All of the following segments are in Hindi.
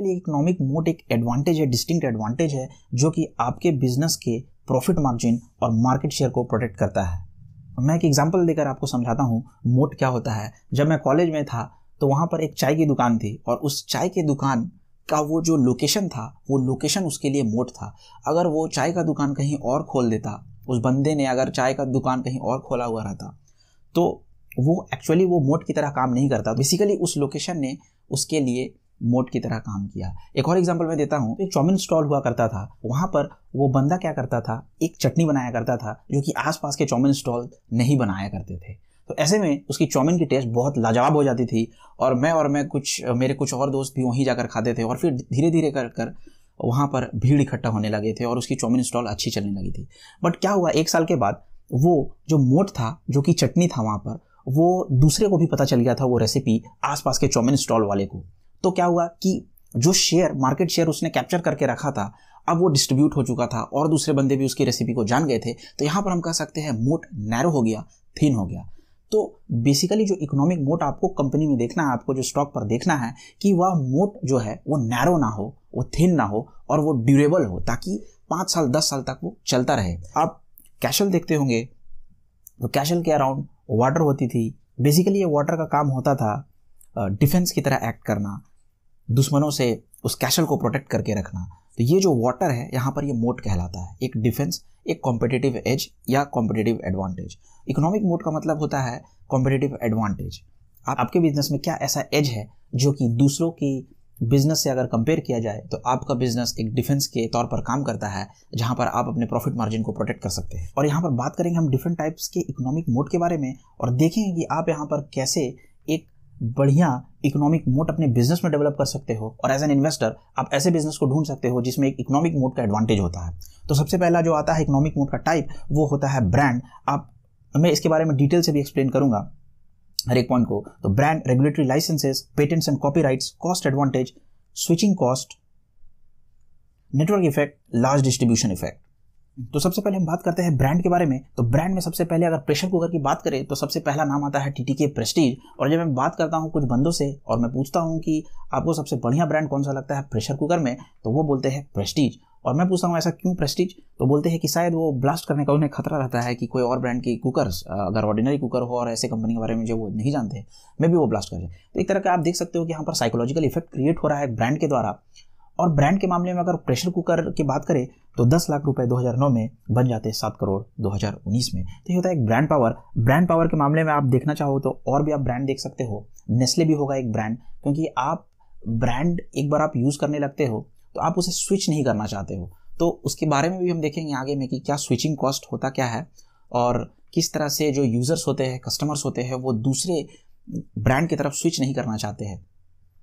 आपके लिए इकोनॉमिक मोट एक एडवांटेज है डिस्टिंक्ट एडवांटेज है जो कि आपके बिजनेस के प्रॉफिट मार्जिन और मार्केट शेयर को प्रोटेक्ट करता है मैं एक एग्जाम्पल देकर आपको समझाता हूँ मोट क्या होता है जब मैं कॉलेज में था तो वहाँ पर एक चाय की दुकान थी और उस चाय की दुकान का वो जो लोकेशन था वो लोकेशन उसके लिए मोट था अगर वो चाय का दुकान कहीं और खोल देता उस बंदे ने अगर चाय का दुकान कहीं और खोला हुआ रहता तो वो एक्चुअली वो मोट की तरह काम नहीं करता बेसिकली उस लोकेशन ने उसके लिए मोट की तरह काम किया एक और एग्जाम्पल मैं देता हूँ एक चौमिन स्टॉल हुआ करता था वहाँ पर वो बंदा क्या करता था एक चटनी बनाया करता था जो कि आसपास के चौमिन स्टॉल नहीं बनाया करते थे तो ऐसे में उसकी चौमिन की टेस्ट बहुत लाजवाब हो जाती थी और मैं और मैं कुछ मेरे कुछ और दोस्त भी वहीं जाकर खाते थे और फिर धीरे धीरे कर कर वहाँ पर भीड़ इकट्ठा होने लगे थे और उसकी चौमिन स्टॉल अच्छी चलने लगी थी बट क्या हुआ एक साल के बाद वो जो मोट था जो कि चटनी था वहाँ पर वो दूसरे को भी पता चल गया था वो रेसिपी आसपास के चौमिन स्टॉल वाले को तो क्या हुआ कि जो शेयर मार्केट शेयर उसने कैप्चर करके रखा था अब वो डिस्ट्रीब्यूट हो चुका था और दूसरे बंदे भी उसकी रेसिपी को जान गए थे तो यहाँ पर हम कह सकते हैं मोट नैरो हो गया थिन हो गया तो बेसिकली जो इकोनॉमिक मोट आपको कंपनी में देखना है आपको जो स्टॉक पर देखना है कि वह मोट जो है वो नैरो ना हो वो थिन ना हो और वो ड्यूरेबल हो ताकि पाँच साल दस साल तक वो चलता रहे आप कैशल देखते होंगे तो कैशल के अराउंड वाटर होती थी बेसिकली ये वाटर का काम होता था डिफेंस की तरह एक्ट करना दुश्मनों से उस कैसल को प्रोटेक्ट करके रखना तो ये जो वाटर है यहाँ पर ये मोट कहलाता है एक डिफेंस एक कॉम्पिटेटिव एज या कॉम्पिटेटिव एडवांटेज इकोनॉमिक मोट का मतलब होता है कॉम्पिटेटिव एडवांटेज आप, आपके बिजनेस में क्या ऐसा एज है जो कि दूसरों की बिजनेस से अगर कंपेयर किया जाए तो आपका बिजनेस एक डिफेंस के तौर पर काम करता है जहां पर आप अपने प्रॉफिट मार्जिन को प्रोटेक्ट कर सकते हैं और यहाँ पर बात करेंगे हम डिफरेंट टाइप्स के इकोनॉमिक मोड के बारे में और देखेंगे कि आप यहाँ पर कैसे एक बढ़िया इकोनॉमिक मोड अपने बिजनेस में डेवलप कर सकते हो और एज एन इन्वेस्टर आप ऐसे बिजनेस को ढूंढ सकते हो जिसमें एक इकोनॉमिक मोड का एडवांटेज होता है तो सबसे पहला जो आता है इकोनॉमिक मोड का टाइप वो होता है ब्रांड आप मैं इसके बारे में डिटेल से भी एक्सप्लेन करूंगा हर एक पॉइंट को तो brand regulatory licences patents and right cost advantage switching cost network effect large distribution effect तो सबसे पहले हम बात करते हैं ब्रांड के बारे में तो ब्रांड में सबसे पहले अगर प्रेशर कुकर की बात करें तो सबसे पहला नाम आता है टी के प्रेस्टीज और जब मैं बात करता हूँ कुछ बंदों से और मैं पूछता हूँ कि आपको सबसे बढ़िया ब्रांड कौन सा लगता है प्रेशर कुकर में तो वो बोलते हैं प्रेस्टीज और मैं पूछता हूँ ऐसा क्यों प्रेस्टीज तो बोलते हैं कि शायद वो ब्लास्ट करने का उन्हें खतरा रहता है कि कोई और ब्रांड की कुकर अगर ऑर्डिनरी कुकर हो और ऐसे कंपनी के बारे में जो वो नहीं जानते मे भी वो ब्लास्ट कर जाए तो एक तरह का आप देख सकते हो कि यहाँ पर साइकोलॉजिकल इफेक्ट क्रिएट हो रहा है ब्रांड के द्वारा और ब्रांड के मामले में अगर प्रेशर कुकर की बात करें तो 10 लाख रुपए 2009 में बन जाते सात करोड़ 2019 में तो ये होता है एक ब्रांड पावर ब्रांड पावर के मामले में आप देखना चाहो तो और भी आप ब्रांड देख सकते हो नेस्ले भी होगा एक ब्रांड क्योंकि आप ब्रांड एक बार आप यूज़ करने लगते हो तो आप उसे स्विच नहीं करना चाहते हो तो उसके बारे में भी हम देखेंगे आगे में कि क्या स्विचिंग कॉस्ट होता क्या है और किस तरह से जो यूज़र्स होते हैं कस्टमर्स होते हैं वो दूसरे ब्रांड की तरफ स्विच नहीं करना चाहते हैं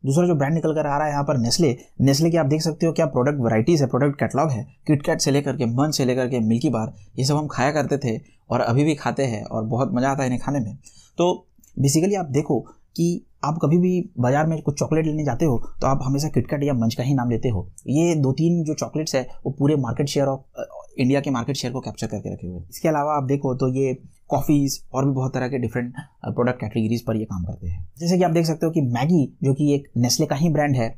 दूसरा जो ब्रांड निकल कर आ रहा है यहाँ पर नेस्ले नेस्ले की आप देख सकते हो क्या प्रोडक्ट वराइटीज़ है प्रोडक्ट कैटलॉग है किटकैट से लेकर के मन से लेकर के मिल्की बार ये सब हम खाया करते थे और अभी भी खाते हैं और बहुत मज़ा आता है इन्हें खाने में तो बेसिकली आप देखो कि आप कभी भी बाज़ार में कुछ चॉकलेट लेने जाते हो तो आप हमेशा किटकैट या मंच का ही नाम लेते हो ये दो तीन जो चॉकलेट्स है वो पूरे मार्केट शेयर ऑफ इंडिया के मार्केट शेयर को कैप्चर करके रखे हुए हैं इसके अलावा आप देखो तो ये कॉफ़ीज़ और भी बहुत तरह के डिफरेंट प्रोडक्ट कैटेगरीज पर ये काम करते हैं जैसे कि आप देख सकते हो कि मैगी जो कि एक नेस्ले का ही ब्रांड है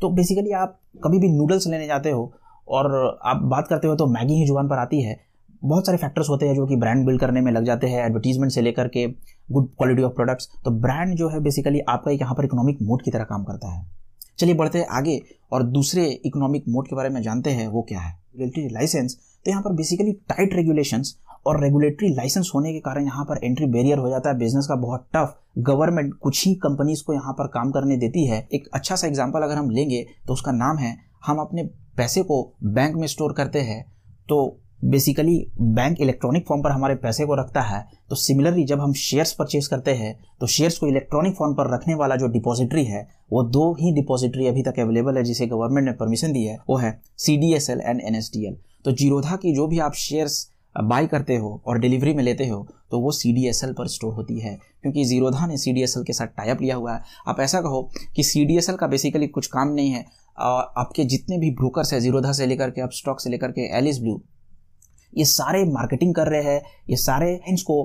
तो बेसिकली आप कभी भी नूडल्स लेने जाते हो और आप बात करते हो तो मैगी ही जुबान पर आती है बहुत सारे फैक्टर्स होते हैं जो कि ब्रांड बिल्ड करने में लग जाते हैं एडवर्टीजमेंट से लेकर के गुड क्वालिटी ऑफ प्रोडक्ट्स तो ब्रांड जो है बेसिकली आपका एक यहाँ पर इकोनॉमिक मोड की तरह काम करता है चलिए बढ़ते हैं आगे और दूसरे इकोनॉमिक मोड के बारे में जानते हैं वो क्या है लाइसेंस तो यहाँ पर बेसिकली टाइट रेगुलेशन और रेगुलेटरी लाइसेंस होने के कारण यहाँ पर एंट्री बैरियर हो जाता है बिजनेस का बहुत टफ गवर्नमेंट कुछ ही कंपनीज को यहाँ पर काम करने देती है एक अच्छा सा एग्जाम्पल अगर हम लेंगे तो उसका नाम है हम अपने पैसे को बैंक में स्टोर करते हैं तो बेसिकली बैंक इलेक्ट्रॉनिक फॉर्म पर हमारे पैसे को रखता है तो सिमिलरली जब हम शेयर्स परचेज करते हैं तो शेयर्स को इलेक्ट्रॉनिक फॉर्म पर रखने वाला जो डिपॉजिटरी है वो दो ही डिपॉजिटरी अभी तक अवेलेबल है जिसे गवर्नमेंट ने परमिशन दी है वो है C D S L and N S D L तो जीरोधा की जो भी आप शेयर्स बाय करते हो और डिलीवरी में लेते हो तो वो सी पर स्टोर होती है क्योंकि जीरोधा ने सी के साथ टाइप लिया हुआ है आप ऐसा कहो कि सी का बेसिकली कुछ काम नहीं है आपके जितने भी ब्रोकर्स हैं जीरोधा से लेकर के आप स्टॉक से लेकर के एलिस ब्लू ये सारे मार्केटिंग कर रहे हैं ये सारे इनको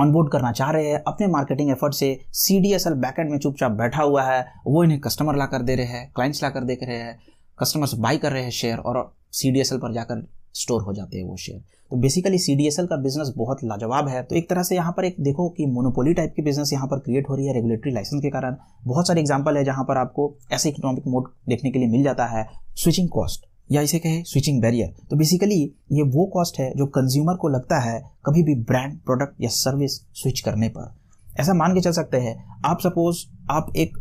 ऑनबोर्ड करना चाह रहे हैं अपने मार्केटिंग एफर्ट से C D S L backend में चुपचाप बैठा हुआ है वो इन्हें कस्टमर ला कर दे रहे हैं क्लाइंट्स ला कर दे रहे हैं कस्टमर्स बाई कर रहे हैं शेयर और सी पर जाकर स्टोर हो जाते हैं वो शेयर तो बेसिकली सी का बिजनेस बहुत लाजवाब है तो एक तरह से यहाँ पर एक देखो कि मोनोपोली टाइप की बिजनेस यहाँ पर क्रिएट हो रही है रेगुलेटरी लाइसेंस के कारण बहुत सारे एग्जाम्पल है जहाँ पर आपको ऐसे इकोनॉमिक मोड देखने के लिए मिल जाता है स्विचिंग कॉस्ट या इसे कहे स्विचिंग बैरियर तो बेसिकली ये वो कॉस्ट है जो कंज्यूमर को लगता है कभी भी ब्रांड प्रोडक्ट या सर्विस स्विच करने पर ऐसा मान के चल सकते हैं आप सपोज आप एक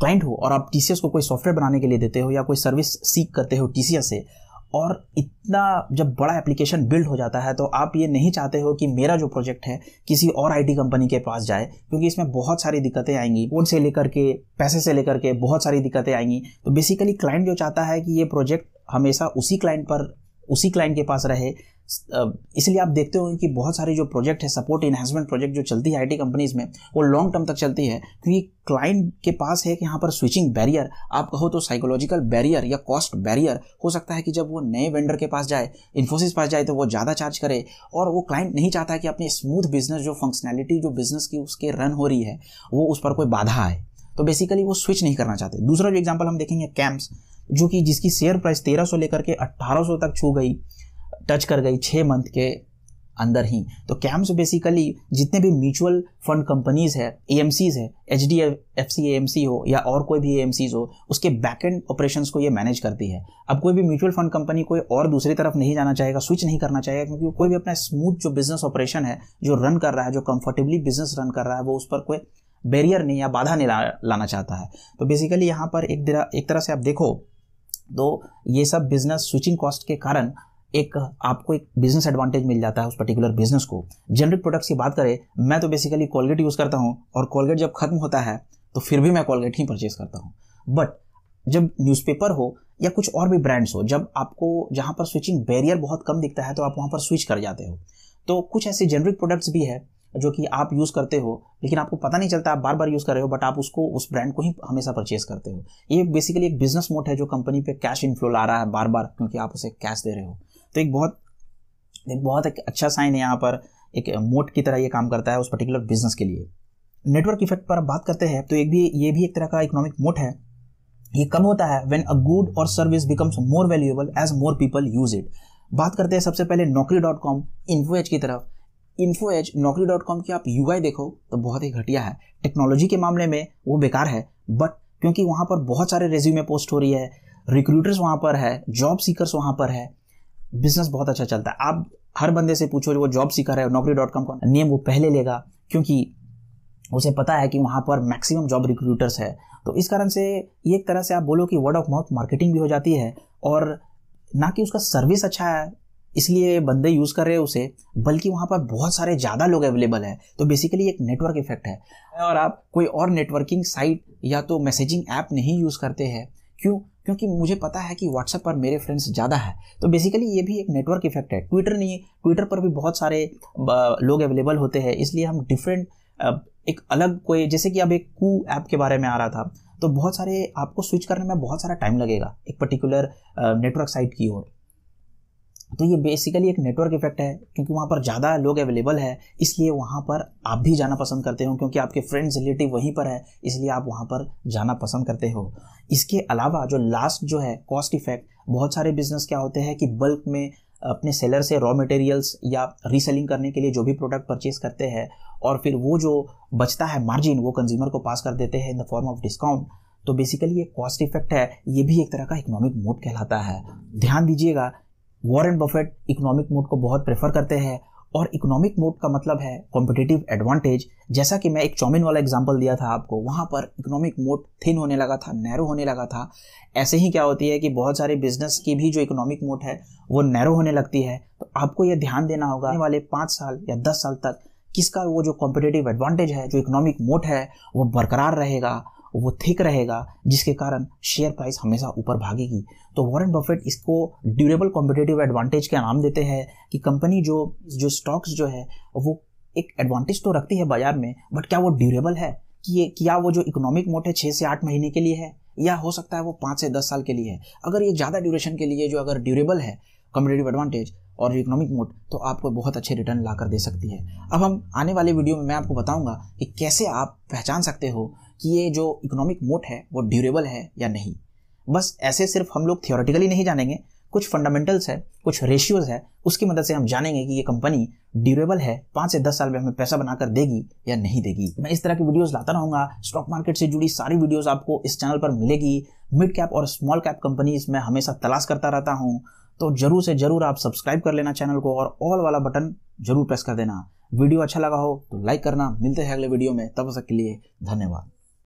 क्लाइंट हो और आप टी को कोई सॉफ्टवेयर बनाने के लिए देते हो या कोई सर्विस सीख करते हो टी से और इतना जब बड़ा एप्लीकेशन बिल्ड हो जाता है तो आप ये नहीं चाहते हो कि मेरा जो प्रोजेक्ट है किसी और आईटी कंपनी के पास जाए क्योंकि इसमें बहुत सारी दिक्कतें आएंगी कौन से लेकर के पैसे से लेकर के बहुत सारी दिक्कतें आएंगी तो बेसिकली क्लाइंट जो चाहता है कि ये प्रोजेक्ट हमेशा उसी क्लाइंट पर उसी क्लाइंट के पास रहे इसलिए आप देखते होंगे कि बहुत सारे जो प्रोजेक्ट है सपोर्ट इन्हेंसमेंट प्रोजेक्ट जो चलती है आईटी कंपनीज में वो लॉन्ग टर्म तक चलती है क्योंकि तो क्लाइंट के पास है कि यहाँ पर स्विचिंग बैरियर आप कहो तो साइकोलॉजिकल बैरियर या कॉस्ट बैरियर हो सकता है कि जब वो नए वेंडर के पास जाए इन्फोसिस पास जाए तो वो ज़्यादा चार्ज करे और वो क्लाइंट नहीं चाहता कि अपनी स्मूथ बिजनेस जो फंक्शनैलिटी जो बिजनेस की उसके रन हो रही है वो उस पर कोई बाधा आए तो बेसिकली वो स्विच नहीं करना चाहते दूसरा जो एग्जाम्पल हम देखेंगे कैम्प्स जो कि जिसकी शेयर प्राइस तेरह लेकर के अट्ठारह तक छू गई टच कर गई छः मंथ के अंदर ही तो कैम्स बेसिकली जितने भी म्यूचुअल फंड कंपनीज है ए एम सीज है H D F C M C हो या और कोई भी ए एम सीज हो उसके बैक एंड ऑपरेशन को ये मैनेज करती है अब कोई भी म्यूचुअल फंड कंपनी कोई और दूसरी तरफ नहीं जाना चाहेगा स्विच नहीं करना चाहेगा क्योंकि कोई भी अपना स्मूथ जो बिजनेस ऑपरेशन है जो रन कर रहा है जो कंफर्टेबली बिजनेस रन कर रहा है वो उस पर कोई बैरियर नहीं या बाधा नहीं ला, लाना चाहता है तो बेसिकली यहाँ पर एक एक तरह से आप देखो तो ये सब बिजनेस स्विचिंग कॉस्ट के कारण एक आपको एक बिजनेस एडवांटेज मिल जाता है उस पर्टिकुलर बिजनेस को जेनरिक प्रोडक्ट्स की बात करें मैं तो बेसिकली कोलगेट यूज़ करता हूँ और कोलगेट जब खत्म होता है तो फिर भी मैं कोलगेट ही परचेज करता हूँ बट जब न्यूज़पेपर हो या कुछ और भी ब्रांड्स हो जब आपको जहाँ पर स्विचिंग बैरियर बहुत कम दिखता है तो आप वहाँ पर स्विच कर जाते हो तो कुछ ऐसे जेनरिक प्रोडक्ट्स भी है जो कि आप यूज़ करते हो लेकिन आपको पता नहीं चलता आप बार बार यूज़ कर रहे हो बट आप उसको उस ब्रांड को ही हमेशा परचेस करते हो ये बेसिकली एक बिजनेस मोड है जो कंपनी पे कैश इनफ्लो ला रहा है बार बार क्योंकि आप उसे कैश दे रहे हो तो एक बहुत एक बहुत एक अच्छा साइन है यहाँ पर एक मोट की तरह ये काम करता है उस पर्टिकुलर बिजनेस के लिए नेटवर्क इफेक्ट पर बात करते हैं तो एक भी ये भी एक तरह का इकोनॉमिक मोट है ये कम होता है when a good or service becomes more valuable as more people use it बात करते हैं सबसे पहले नौकरी डॉट कॉम इन्फो एज की तरफ Info Edge Naukri dot com की आप यू देखो तो बहुत ही घटिया है टेक्नोलॉजी के मामले में वो बेकार है बट क्योंकि वहाँ पर बहुत सारे रेज्यूमे पोस्ट हो रही है रिक्रूटर्स वहाँ पर है जॉब सीकर्स वहाँ पर है बिजनेस बहुत अच्छा चलता है आप हर बंदे से पूछो जो वो जॉब सीखा है नौकरी डॉट कॉम का नेम वो पहले लेगा क्योंकि उसे पता है कि वहाँ पर मैक्सिमम जॉब रिक्रूटर्स है तो इस कारण से एक तरह से आप बोलो कि वर्ड ऑफ माउथ मार्केटिंग भी हो जाती है और ना कि उसका सर्विस अच्छा है इसलिए बंदे यूज़ कर रहे हैं उसे बल्कि वहाँ पर बहुत सारे ज़्यादा लोग अवेलेबल है तो बेसिकली एक नेटवर्क इफेक्ट है और आप कोई और नेटवर्किंग साइट या तो मैसेजिंग ऐप नहीं यूज़ करते हैं क्यों क्योंकि मुझे पता है कि व्हाट्सएप पर मेरे फ्रेंड्स ज़्यादा है तो बेसिकली ये भी एक नेटवर्क इफेक्ट है ट्विटर नहीं ट्विटर पर भी बहुत सारे लोग अवेलेबल होते हैं इसलिए हम डिफरेंट एक अलग कोई जैसे कि अब एक कू ऐप के बारे में आ रहा था तो बहुत सारे आपको स्विच करने में बहुत सारा टाइम लगेगा एक पर्टिकुलर नेटवर्क साइट की ओर तो ये बेसिकली एक नेटवर्क इफेक्ट है क्योंकि वहाँ पर ज़्यादा लोग अवेलेबल है इसलिए वहाँ पर आप भी जाना पसंद करते हो क्योंकि आपके फ्रेंड्स रिलेटिव वहीं पर है इसलिए आप वहाँ पर जाना पसंद करते हो इसके अलावा जो लास्ट जो है कॉस्ट इफेक्ट बहुत सारे बिजनेस क्या होते हैं कि बल्क में अपने सेलर से रॉ मटेरियल्स या रीसेलिंग करने के लिए जो भी प्रोडक्ट परचेज करते हैं और फिर वो जो बचता है मार्जिन वो कंज्यूमर को पास कर देते हैं in the form of discount तो बेसिकली ये कॉस्ट इफेक्ट है ये भी एक तरह का इकोनॉमिक मोड कहलाता है ध्यान दीजिएगा वॉरेन बफेट इकोनॉमिक मोड को बहुत प्रेफर करते हैं और इकोनॉमिक मोड का मतलब है कॉम्पिटेटिव एडवांटेज जैसा कि मैं एक चौमिन वाला एग्जाम्पल दिया था आपको वहाँ पर इकोनॉमिक मोड थिन होने लगा था नैरो होने लगा था ऐसे ही क्या होती है कि बहुत सारे बिजनेस की भी जो इकोनॉमिक मोड है वो नैरो होने लगती है तो आपको ये ध्यान देना होगा आने वाले पाँच साल या दस साल तक किसका वो जो कॉम्पिटेटिव एडवांटेज है जो इकोनॉमिक मोड है वो बरकरार रहेगा वो थिक रहेगा जिसके कारण शेयर प्राइस हमेशा ऊपर भागेगी तो वॉरेन बफेट इसको ड्यूरेबल कॉम्पिटेटिव एडवांटेज का नाम देते हैं कि कंपनी जो जो स्टॉक्स जो है वो एक एडवांटेज तो रखती है बाजार में बट क्या वो ड्यूरेबल है कि ये क्या वो जो इकोनॉमिक मोट है छः से आठ महीने के लिए है या हो सकता है वो पाँच से दस साल के लिए है अगर ये ज़्यादा ड्यूरेशन के लिए जो अगर ड्यूरेबल है कॉम्पिटेटिव एडवांटेज और इकोनॉमिक मोड तो आपको बहुत अच्छे रिटर्न ला दे सकती है अब हम आने वाले वीडियो में मैं आपको बताऊँगा कि कैसे आप पहचान सकते हो कि ये जो इकोनॉमिक मोड है वो ड्यूरेबल है या नहीं बस ऐसे सिर्फ हम लोग थियोरेटिकली नहीं जानेंगे कुछ फंडामेंटल्स है कुछ रेशियोज़ है उसकी मदद से हम जानेंगे कि ये कंपनी ड्यूरेबल है पाँच से दस साल में हमें पैसा बनाकर देगी या नहीं देगी मैं इस तरह की वीडियोस लाता रहूँगा स्टॉक मार्केट से जुड़ी सारी वीडियोस आपको इस चैनल पर मिलेगी मिड कैप और स्मॉल कैप कंपनीज में हमेशा तलाश करता रहता हूँ तो जरूर से जरूर आप सब्सक्राइब कर लेना चैनल को और ऑल वाला बटन जरूर प्रेस कर देना वीडियो अच्छा लगा हो तो लाइक करना मिलते हैं अगले वीडियो में तब तक के लिए धन्यवाद